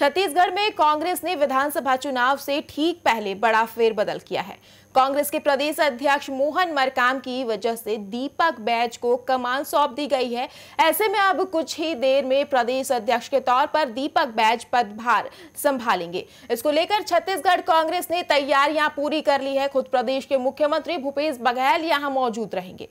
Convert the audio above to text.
छत्तीसगढ़ में कांग्रेस ने विधानसभा चुनाव से ठीक पहले बड़ा फेरबदल किया है कांग्रेस के प्रदेश अध्यक्ष मोहन मरकाम की वजह से दीपक बैज को कमान सौंप दी गई है ऐसे में अब कुछ ही देर में प्रदेश अध्यक्ष के तौर पर दीपक बैज पदभार संभालेंगे इसको लेकर छत्तीसगढ़ कांग्रेस ने तैयारियां पूरी कर ली है खुद प्रदेश के मुख्यमंत्री भूपेश बघेल यहाँ मौजूद रहेंगे